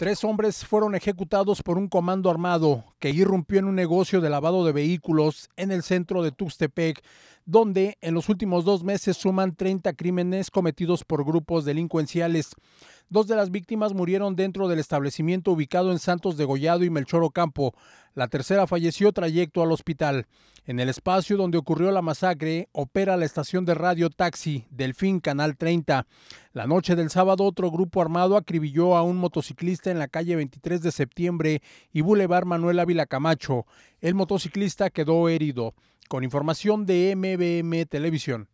Tres hombres fueron ejecutados por un comando armado que irrumpió en un negocio de lavado de vehículos en el centro de Tuxtepec, donde en los últimos dos meses suman 30 crímenes cometidos por grupos delincuenciales. Dos de las víctimas murieron dentro del establecimiento ubicado en Santos de Gollado y Melchor Ocampo. La tercera falleció trayecto al hospital. En el espacio donde ocurrió la masacre opera la estación de radio Taxi, Delfín Canal 30. La noche del sábado otro grupo armado acribilló a un motociclista en la calle 23 de septiembre y Boulevard Manuel Ávila Camacho. El motociclista quedó herido. Con información de MBM Televisión.